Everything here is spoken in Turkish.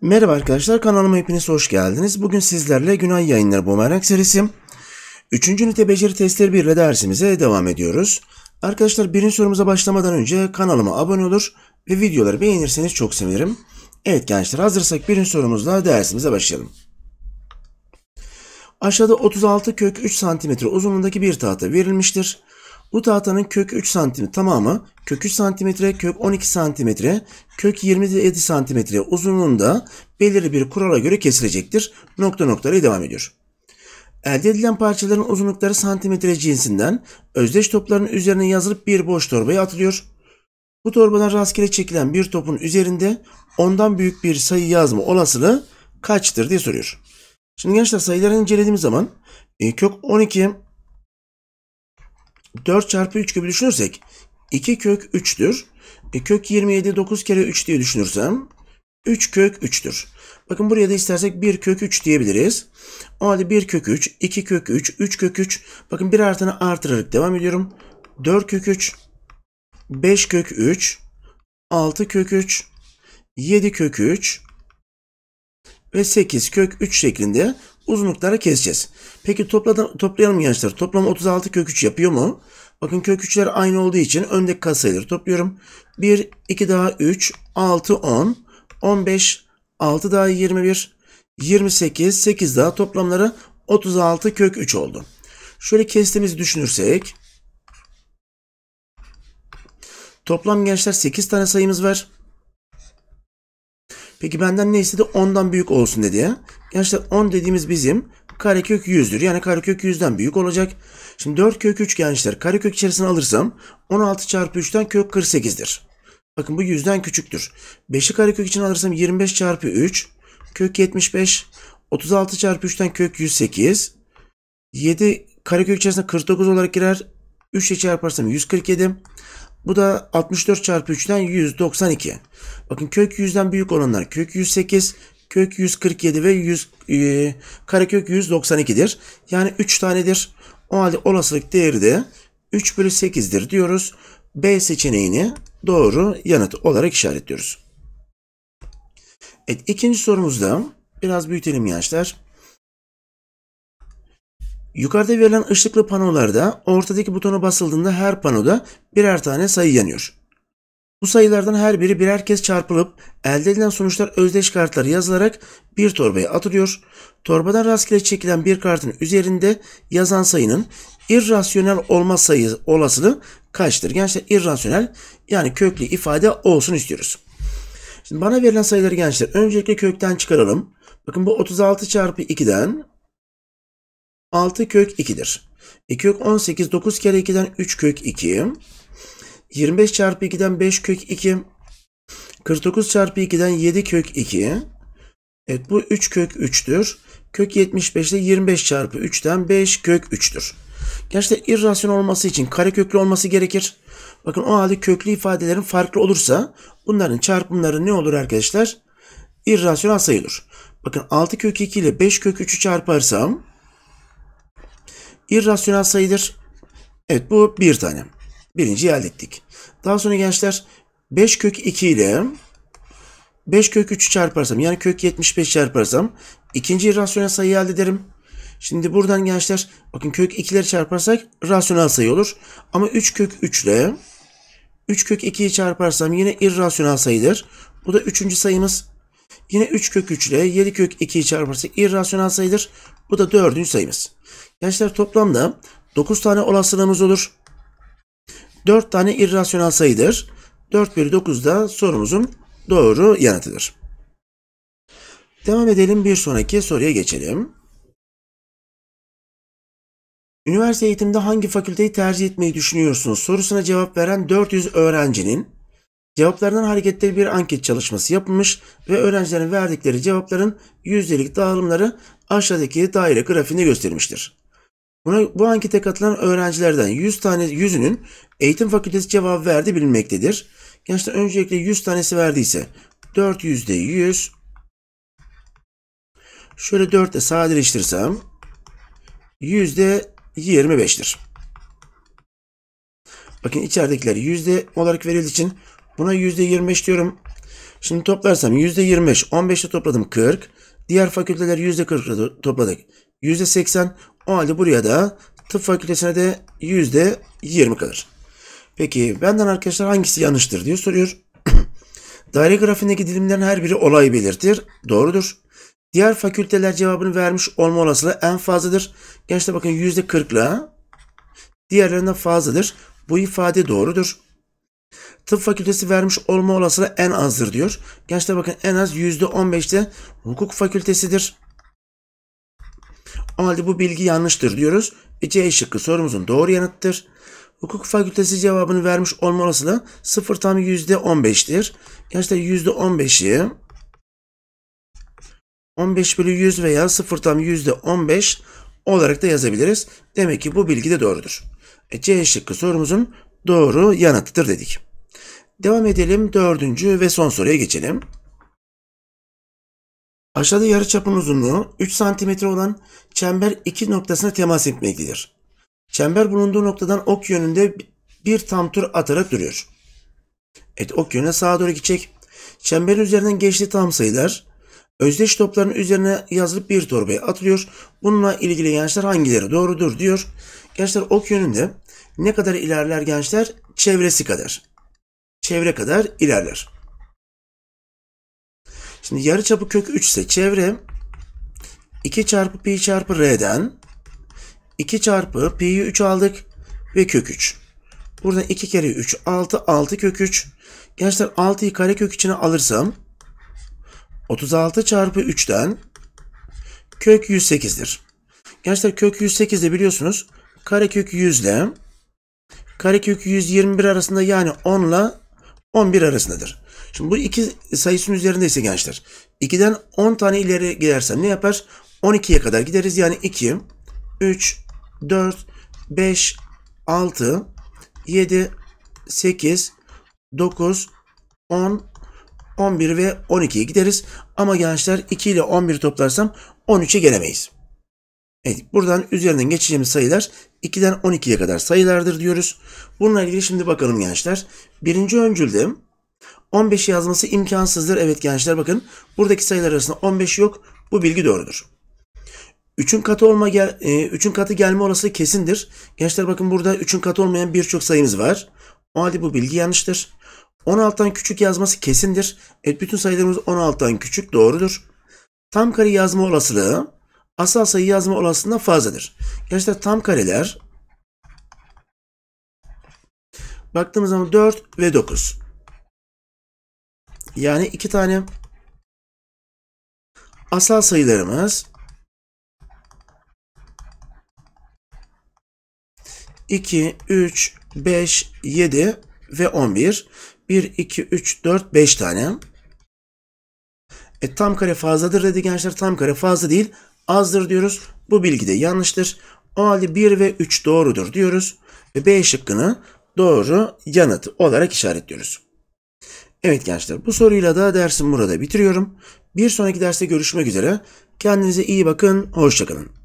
Merhaba arkadaşlar kanalıma hepiniz hoş geldiniz. Bugün sizlerle Günay Yayınları Bumerang serisi 3. ünite beceri testleri 1 ile dersimize devam ediyoruz. Arkadaşlar birinci sorumuza başlamadan önce kanalıma abone olur ve videoları beğenirseniz çok sevinirim. Evet gençler hazırsak birinci sorumuzla dersimize başlayalım. Aşağıda 36 kök 3 cm uzunluğundaki bir tahta verilmiştir. Bu tahtanın kök 3 santim tamamı kök 3 santimetre, kök 12 santimetre, kök 27 santimetre uzunluğunda belirli bir kurala göre kesilecektir. Nokta noktaları devam ediyor. Elde edilen parçaların uzunlukları santimetre cinsinden özdeş topların üzerine yazılıp bir boş torbaya atılıyor. Bu torbadan rastgele çekilen bir topun üzerinde ondan büyük bir sayı yazma olasılığı kaçtır diye soruyor. Şimdi gençler sayıları incelediğimiz zaman e, kök 12 4 çarpı 3 gibi düşünürsek 2 kök 3'tür. E, kök 27 9 kere 3 diye düşünürsem 3 kök 3'tür. Bakın buraya da istersek 1 kök 3 diyebiliriz. O halde 1 kök 3, 2 kök 3, 3 kök 3. Bakın bir artını artırarak devam ediyorum. 4 kök 3, 5 kök 3, 6 kök 3, 7 kök 3 ve 8 kök 3 şeklinde uzunluklara keseceğiz. Peki topladan, toplayalım gençler. Toplam 36 kök 3 yapıyor mu? Bakın kök 3'ler aynı olduğu için öndeki katsayıları topluyorum. 1, 2 daha 3, 6, 10, 15, 6 daha 21, 28, 8 daha toplamları 36 kök 3 oldu. Şöyle kestiğimizi düşünürsek. Toplam gençler 8 tane sayımız var. Peki benden ne istedi? 10'dan büyük olsun dedi ya. Gençler 10 dediğimiz bizim karekök 100'dür. Yani karekök 100'den büyük olacak. Şimdi 4 kök 3 gençler karekök içerisine alırsam 16 çarpı 3'ten kök 48'dir. Bakın bu 100'den küçüktür. 5'i karekök için alırsam 25 çarpı 3 kök 75. 36 çarpı 3'ten kök 108. 7 karekök içerisine 49 olarak girer. 3 ile çarparsam 147. Bu da 64 çarpı 3'ten 192. Bakın kök 100'den büyük olanlar kök 108, kök 147 ve 100 e, karekök 192'dir. Yani 3 tanedir. O halde olasılık değeri de 3 bölü 8'dir diyoruz. B seçeneğini doğru yanıt olarak işaretliyoruz. Evet, ikinci sorumuzda biraz büyütelim gençler. Yukarıda verilen ışıklı panolarda ortadaki butona basıldığında her panoda birer tane sayı yanıyor. Bu sayılardan her biri birer kez çarpılıp elde edilen sonuçlar özdeş kartları yazılarak bir torbaya atılıyor. Torbadan rastgele çekilen bir kartın üzerinde yazan sayının irrasyonel olma sayı olasılığı kaçtır? Gençler irrasyonel yani köklü ifade olsun istiyoruz. Şimdi bana verilen sayıları gençler öncelikle kökten çıkaralım. Bakın bu 36 çarpı 2'den 6 kök 2'dir. 2 e, kök 18, 9 kere 2'den 3 kök 2. 25 çarpı 2'den 5 kök 2. 49 çarpı 2'den 7 kök 2. Evet bu 3 kök 3'tür. Kök 75 75'te 25 çarpı 3'ten 5 kök 3'tür. Gerçekten irrasyonel olması için kare köklü olması gerekir. Bakın o halde köklü ifadelerin farklı olursa bunların çarpımları ne olur arkadaşlar? İrrasyonel sayılır. Bakın 6 kök 2 ile 5 kök 3'ü çarparsam irrasyonel sayıdır. Evet bu bir tane. Birinciyi elde ettik. Daha sonra gençler 5 kök 2 ile 5 kök 3 çarparsam yani kök 75 çarparsam ikinci irrasyonel sayıyı elde ederim. Şimdi buradan gençler bakın kök 2'leri çarparsak rasyonel sayı olur. Ama 3 kök 3 ile 3 kök 2'yi çarparsam yine irrasyonel sayıdır. Bu da üçüncü sayımız. Yine 3 kök 3 ile 7 kök 2'yi çarparsak irrasyonel sayıdır. Bu da dördüncü sayımız. Gençler toplamda 9 tane olasılığımız olur. 4 tane irrasyonel sayıdır. 4 bölü 9 da sorumuzun doğru yanıtıdır. Devam edelim bir sonraki soruya geçelim. Üniversite eğitimde hangi fakülteyi tercih etmeyi düşünüyorsunuz sorusuna cevap veren 400 öğrencinin cevaplarından hareketli bir anket çalışması yapılmış ve öğrencilerin verdikleri cevapların yüzdelik dağılımları aşağıdaki daire grafiğinde gösterilmiştir. Buna, bu ankete katılan öğrencilerden 100 tane 100'ünün eğitim fakültesi cevap verdi bilinmektedir. Gençler öncelikle 100 tanesi verdiyse 400'de 100 şöyle 4 ile sadeleştirsem %25'tir. Bakın içeridekiler yüzde olarak verildiği için buna %25 diyorum. Şimdi toplarsam %25, 15'te topladım 40. Diğer fakülteler %40 topladık. %80, o halde buraya da tıp fakültesine de yüzde yirmi kalır. Peki benden arkadaşlar hangisi yanlıştır diye soruyor. Daire grafiğindeki dilimlerin her biri olay belirtir. Doğrudur. Diğer fakülteler cevabını vermiş olma olasılığı en fazladır. Gençler bakın yüzde kırkla diğerlerinden fazladır. Bu ifade doğrudur. Tıp fakültesi vermiş olma olasılığı en azdır diyor. Gençler bakın en az yüzde on beşte hukuk fakültesidir. O halde bu bilgi yanlıştır diyoruz. E, C şıkkı sorumuzun doğru yanıttır. Hukuk fakültesi cevabını vermiş olma olasılığı 0 tam %15'tir. Gerçekten %15'i 15 bölü 100 veya 0 tam %15 olarak da yazabiliriz. Demek ki bu bilgi de doğrudur. E, C şıkkı sorumuzun doğru yanıtıdır dedik. Devam edelim dördüncü ve son soruya geçelim. Aşağıda yarı çapın uzunluğu 3 cm olan çember 2 noktasına temas etmektedir. Çember bulunduğu noktadan ok yönünde bir tam tur atarak duruyor. Evet ok yönüne sağa doğru gidecek. Çemberin üzerinden geçtiği tam sayılar özdeş topların üzerine yazılıp bir torbaya atılıyor. Bununla ilgili gençler hangileri doğrudur diyor. Gençler ok yönünde ne kadar ilerler gençler? Çevresi kadar. Çevre kadar ilerler. Şimdi yarı çapı kök 3 ise çevre 2 çarpı pi çarpı r'den 2 çarpı pi'yi 3 aldık ve kök 3. Burada 2 kere 3 6 6 kök 3. Gençler 6'yı kare kök içine alırsam 36 çarpı 3'ten kök 108'dir. Gençler kök 108 de biliyorsunuz kare kök 100 ile kare kök 121 arasında yani 10 ile 11 arasındadır. Şimdi bu iki sayısının üzerindeyse gençler 2'den 10 tane ileri gidersem ne yapar? 12'ye kadar gideriz. Yani 2, 3, 4, 5, 6, 7, 8, 9, 10, 11 ve 12'ye gideriz. Ama gençler 2 ile 11 toplarsam 13'e gelemeyiz. Evet, buradan üzerinden geçeceğimiz sayılar 2'den 12'ye kadar sayılardır diyoruz. Bununla ilgili şimdi bakalım gençler. Birinci öncülde 15 yazması imkansızdır. Evet gençler bakın buradaki sayılar arasında 15 yok. Bu bilgi doğrudur. Üçün katı olma gel, e, üçün katı gelme olasılığı kesindir. Gençler bakın burada üçün katı olmayan birçok sayımız var. O halde bu bilgi yanlıştır. 16'dan küçük yazması kesindir. Evet bütün sayılarımız 16'dan küçük doğrudur. Tam kare yazma olasılığı asal sayı yazma olasılığından fazladır. Gerçekten tam kareler baktığımız zaman 4 ve 9. Yani iki tane asal sayılarımız 2, 3, 5, 7 ve 11. 1, 2, 3, 4, 5 tane. E, tam kare fazladır dedi gençler. Tam kare fazla değil azdır diyoruz. Bu bilgi de yanlıştır. O halde 1 ve 3 doğrudur diyoruz. Ve B şıkkını doğru yanıt olarak işaretliyoruz. Evet gençler bu soruyla da dersimi burada bitiriyorum. Bir sonraki derste görüşmek üzere. Kendinize iyi bakın. Hoşçakalın.